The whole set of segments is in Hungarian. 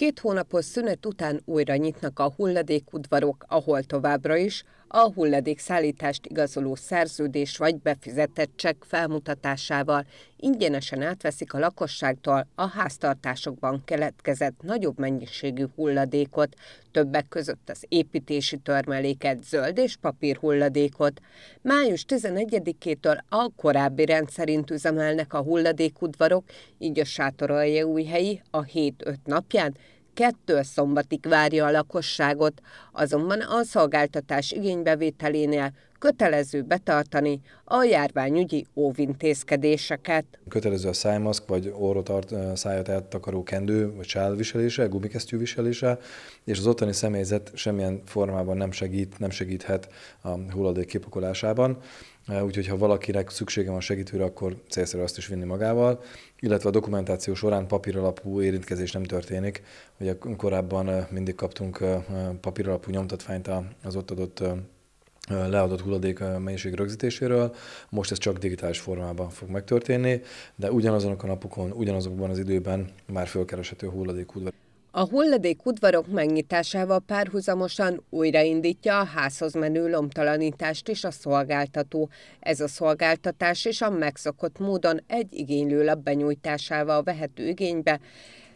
Két hónapos szünet után újra nyitnak a hulladékudvarok, ahol továbbra is a hulladékszállítást igazoló szerződés vagy befizetett csekk felmutatásával ingyenesen átveszik a lakosságtól a háztartásokban keletkezett nagyobb mennyiségű hulladékot, többek között az építési törmeléket, zöld és papír hulladékot. Május 11-től a korábbi rendszerint üzemelnek a hulladékudvarok, így a új helyi a 7 5 napján kettől szombatig várja a lakosságot, azonban a szolgáltatás igénybevételénél kötelező betartani a járványügyi óvintézkedéseket. Kötelező a szájmaszk, vagy orrotart, szájat eltakaró kendő, vagy sálviselése, gumikesztyű viselése, és az ottani személyzet semmilyen formában nem segít, nem segíthet a hulladék kipakolásában. Úgyhogy ha valakinek szüksége van segítőre, akkor célszerű azt is vinni magával, illetve a dokumentáció során papíralapú érintkezés nem történik. Ugye korábban mindig kaptunk papíralapú nyomtatványt az ott adott leadott hulladék mennyiség rögzítéséről. Most ez csak digitális formában fog megtörténni, de ugyanazonok a napokon, ugyanazokban az időben már fölkereshető hulladék udvar. A hulladék udvarok megnyitásával párhuzamosan újraindítja a házhoz menő lomtalanítást is a szolgáltató. Ez a szolgáltatás is a megszokott módon egy igénylőlap benyújtásával vehető igénybe,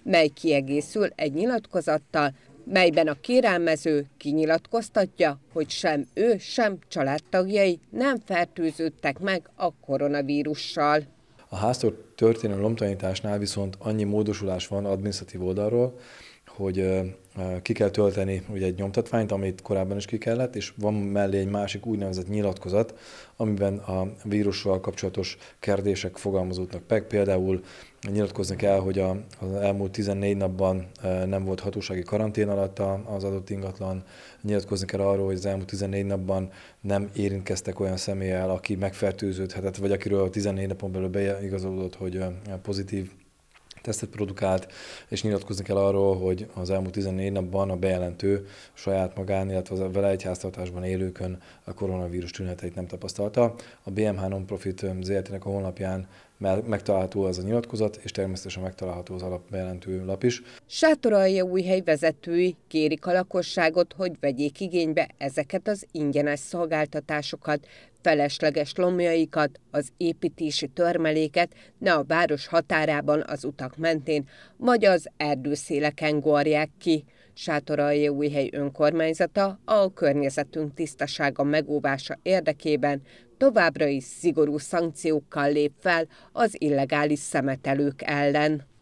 mely kiegészül egy nyilatkozattal, melyben a kérelmező kinyilatkoztatja, hogy sem ő, sem családtagjai nem fertőződtek meg a koronavírussal. A háztól történő lomtanításnál viszont annyi módosulás van administratív oldalról, hogy ki kell tölteni ugye egy nyomtatványt, amit korábban is ki kellett, és van mellé egy másik úgynevezett nyilatkozat, amiben a vírussal kapcsolatos kérdések fogalmazódnak meg. Például nyilatkoznak el, hogy a, az elmúlt 14 napban nem volt hatósági karantén alatt az adott ingatlan, nyilatkoznak el arról, hogy az elmúlt 14 napban nem érintkeztek olyan személlyel, aki megfertőződhetett, vagy akiről a 14 napon belül beigazolódott, hogy pozitív tesztet produkált, és nyilatkozni kell arról, hogy az elmúlt 14 napban a bejelentő saját magán, illetve a vele egy háztartásban élőkön a koronavírus tüneteit nem tapasztalta. A BMH Nonprofit um, ZRT-nek a honlapján megtalálható ez a nyilatkozat, és természetesen megtalálható az alapbejelentő lap is. Sátoralja hely vezetői kérik a lakosságot, hogy vegyék igénybe ezeket az ingyenes szolgáltatásokat, felesleges lomjaikat, az építési törmeléket ne a város határában az utak mentén, vagy az erdőszéleken gorják ki. Sátoralja újhely önkormányzata a környezetünk tisztasága megóvása érdekében továbbra is szigorú szankciókkal lép fel az illegális szemetelők ellen.